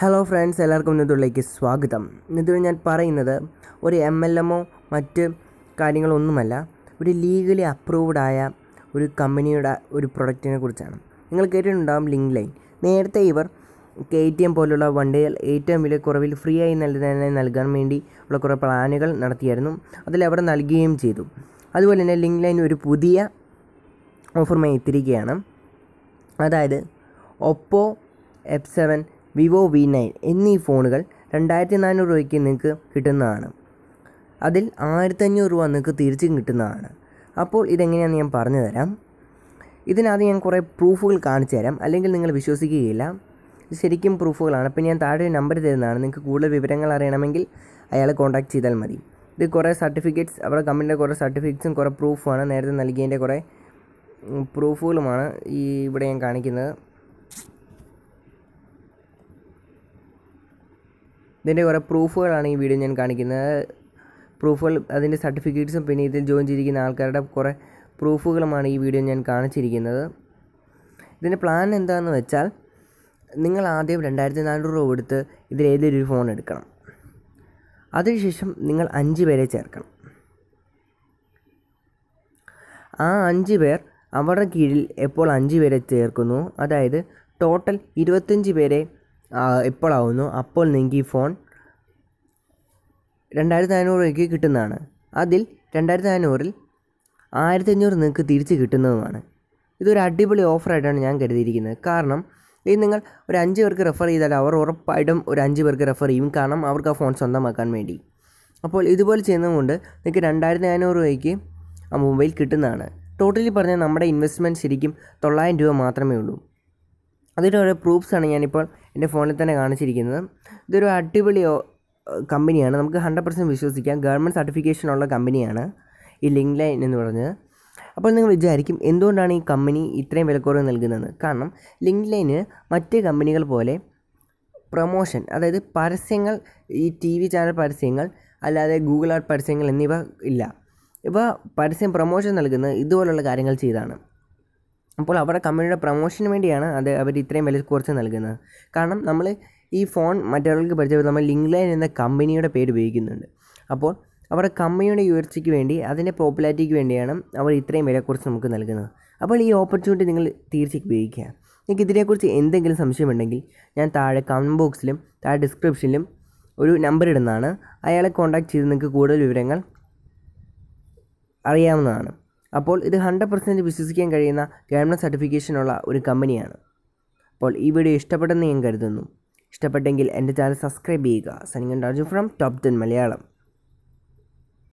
hello friends എല്ലാവർക്കും ഇന്നത്തുള്ളിലേക്ക് സ്വാഗതം ഇന്നത്തെ ഞാൻ പറയുന്നത് ഒരു എം എൽ എമ്മോ മറ്റ് കാര്യങ്ങളൊന്നുമല്ല ഒരു ലീഗലി അപ്രൂവ്ഡ് ആയ ഒരു കമ്പനിയുടെ ഒരു പ്രൊഡക്റ്റിനെ കുറിച്ചാണ് നിങ്ങൾ കേട്ടിട്ടുണ്ടാകും ലിങ്ക് ലൈൻ നേരത്തെ ഇവർ കെ ടി എം പോലുള്ള വണ്ടികൾ ഏറ്റവും വലിയ കുറവിൽ ഫ്രീ ആയി നൽകുന്നതിനെ നൽകാൻ വേണ്ടി ഉള്ള കുറേ പ്ലാനുകൾ നടത്തിയായിരുന്നു അതിലവർ നൽകുകയും ചെയ്തു അതുപോലെ തന്നെ ലിങ്ക് ലൈൻ ഒരു പുതിയ ഓഫർമായി എത്തിരിക്കുകയാണ് അതായത് Oppo F seven Vivo V nine എന്നീ ഫോണുകൾ രണ്ടായിരത്തി നാനൂറ് രൂപയ്ക്ക് നിങ്ങൾക്ക് കിട്ടുന്നതാണ് അതിൽ ആയിരത്തഞ്ഞൂറ് രൂപ നിങ്ങൾക്ക് തിരിച്ചും കിട്ടുന്നതാണ് അപ്പോൾ ഇതെങ്ങനെയാണെന്ന് ഞാൻ പറഞ്ഞു തരാം ഇതിനകത്ത് ഞാൻ കുറേ പ്രൂഫുകൾ കാണിച്ചു തരാം അല്ലെങ്കിൽ നിങ്ങൾ വിശ്വസിക്കുകയില്ല ശരിക്കും പ്രൂഫുകളാണ് അപ്പോൾ ഞാൻ താഴെ ഒരു നമ്പർ തരുന്നതാണ് നിങ്ങൾക്ക് കൂടുതൽ വിവരങ്ങൾ അറിയണമെങ്കിൽ അയാളെ കോൺടാക്ട് ചെയ്താൽ മതി ഇത് കുറേ സർട്ടിഫിക്കറ്റ്സ് അവരുടെ കമ്പനിയുടെ കുറേ സർട്ടിഫിക്കറ്റ്സും കുറേ പ്രൂഫുമാണ് നേരത്തെ നൽകിയതിൻ്റെ കുറേ പ്രൂഫുകളുമാണ് ഈ ഇവിടെ ഞാൻ കാണിക്കുന്നത് ഇതിൻ്റെ കുറേ പ്രൂഫുകളാണ് ഈ വീഡിയോ ഞാൻ കാണിക്കുന്നത് പ്രൂഫുകൾ അതിൻ്റെ സർട്ടിഫിക്കറ്റ്സും പിന്നെ ഇതിൽ ജോയിൻ ചെയ്തിരിക്കുന്ന ആൾക്കാരുടെ കുറേ പ്രൂഫുകളുമാണ് ഈ വീഡിയോ ഞാൻ കാണിച്ചിരിക്കുന്നത് ഇതിൻ്റെ പ്ലാൻ എന്താണെന്ന് വെച്ചാൽ നിങ്ങൾ ആദ്യം രണ്ടായിരത്തി നാനൂറ് രൂപ കൊടുത്ത് ഏതൊരു ഫോൺ എടുക്കണം അതിനുശേഷം നിങ്ങൾ അഞ്ച് പേരെ ചേർക്കണം ആ അഞ്ച് പേർ അവരുടെ കീഴിൽ എപ്പോൾ അഞ്ച് പേരെ ചേർക്കുന്നു അതായത് ടോട്ടൽ ഇരുപത്തഞ്ച് പേരെ എപ്പോഴാവുന്നു അപ്പോൾ നിങ്ങൾക്ക് ഈ ഫോൺ രണ്ടായിരത്തി അഞ്ഞൂറ് രൂപയ്ക്ക് കിട്ടുന്നതാണ് അതിൽ രണ്ടായിരത്തി അഞ്ഞൂറിൽ ആയിരത്തി അഞ്ഞൂറ് നിങ്ങൾക്ക് തിരിച്ച് കിട്ടുന്നതുമാണ് ഇതൊരു അടിപൊളി ഓഫറായിട്ടാണ് ഞാൻ കരുതിയിരിക്കുന്നത് കാരണം ഈ നിങ്ങൾ ഒരു അഞ്ച് പേർക്ക് റെഫർ ചെയ്താൽ അവർ ഉറപ്പായിട്ടും ഒരു അഞ്ച് പേർക്ക് റെഫർ ചെയ്യും കാരണം അവർക്ക് ആ ഫോൺ സ്വന്തമാക്കാൻ വേണ്ടി അപ്പോൾ ഇതുപോലെ ചെയ്യുന്നതുകൊണ്ട് നിങ്ങൾക്ക് രണ്ടായിരത്തി അഞ്ഞൂറ് രൂപയ്ക്ക് ആ മൊബൈൽ കിട്ടുന്നതാണ് ടോട്ടലി പറഞ്ഞാൽ നമ്മുടെ ഇൻവെസ്റ്റ്മെൻറ്റ് ശരിക്കും തൊള്ളായിരം രൂപ മാത്രമേ ഉള്ളൂ അതിൻ്റെ ഓരോ പ്രൂഫ്സാണ് ഞാനിപ്പോൾ എൻ്റെ ഫോണിൽ തന്നെ കാണിച്ചിരിക്കുന്നത് ഇതൊരു അടിപൊളി കമ്പനിയാണ് നമുക്ക് ഹൺഡ്രഡ് പെർസെൻറ്റ് വിശ്വസിക്കാം ഗവൺമെൻറ് ഉള്ള കമ്പനിയാണ് ഈ ലിങ്ക് ലൈൻ എന്ന് പറഞ്ഞത് അപ്പോൾ നിങ്ങൾ വിചാരിക്കും എന്തുകൊണ്ടാണ് ഈ കമ്പനി ഇത്രയും വിലക്കുറവ് നൽകുന്നത് കാരണം ലിങ്ക് ലൈന് മറ്റ് കമ്പനികൾ പോലെ പ്രൊമോഷൻ അതായത് പരസ്യങ്ങൾ ഈ ടി വി ചാനൽ പരസ്യങ്ങൾ അല്ലാതെ ഗൂഗിൾ ആർട്ട് പരസ്യങ്ങൾ എന്നിവ ഇല്ല ഇവ പരസ്യം പ്രൊമോഷൻ നൽകുന്നത് ഇതുപോലുള്ള കാര്യങ്ങൾ ചെയ്താണ് അപ്പോൾ അവരുടെ കമ്പനിയുടെ പ്രൊമോഷന് വേണ്ടിയാണ് അത് അവർ ഇത്രയും വില കുറച്ച് നൽകുന്നത് കാരണം നമ്മൾ ഈ ഫോൺ മറ്റൊരാൾക്ക് പരിചയപ്പെടുത്തി നമ്മൾ ലിങ്ക്ലൈൻ എന്ന കമ്പനിയുടെ പേര് ഉപയോഗിക്കുന്നുണ്ട് അപ്പോൾ അവരുടെ കമ്പനിയുടെ ഉയർച്ചയ്ക്ക് വേണ്ടി അതിൻ്റെ പോപ്പുലാരിറ്റിക്ക് വേണ്ടിയാണ് അവർ ഇത്രയും വില കുറച്ച് നമുക്ക് നൽകുന്നത് അപ്പോൾ ഈ ഓപ്പർച്യൂണിറ്റി നിങ്ങൾ തീർച്ചയായും ഉപയോഗിക്കുക നിങ്ങൾക്ക് ഇതിനെക്കുറിച്ച് എന്തെങ്കിലും സംശയമുണ്ടെങ്കിൽ ഞാൻ താഴെ കമൻറ്റ് ബോക്സിലും താഴെ ഡിസ്ക്രിപ്ഷനിലും ഒരു നമ്പർ ഇടുന്നതാണ് അയാളെ കോൺടാക്ട് ചെയ്ത് നിങ്ങൾക്ക് കൂടുതൽ വിവരങ്ങൾ അറിയാവുന്നതാണ് അപ്പോൾ ഇത് ഹൺഡ്രഡ് പെർസെൻറ്റ് വിശ്വസിക്കാൻ കഴിയുന്ന ഗവൺമെൻറ് സർട്ടിഫിക്കേഷനുള്ള ഒരു കമ്പനിയാണ് അപ്പോൾ ഈ വീഡിയോ ഇഷ്ടപ്പെട്ടെന്ന് ഞാൻ കരുതുന്നു ഇഷ്ടപ്പെട്ടെങ്കിൽ എൻ്റെ ചാനൽ സബ്സ്ക്രൈബ് ചെയ്യുക സനിങ്ങൻ Raju from top ten Malayalam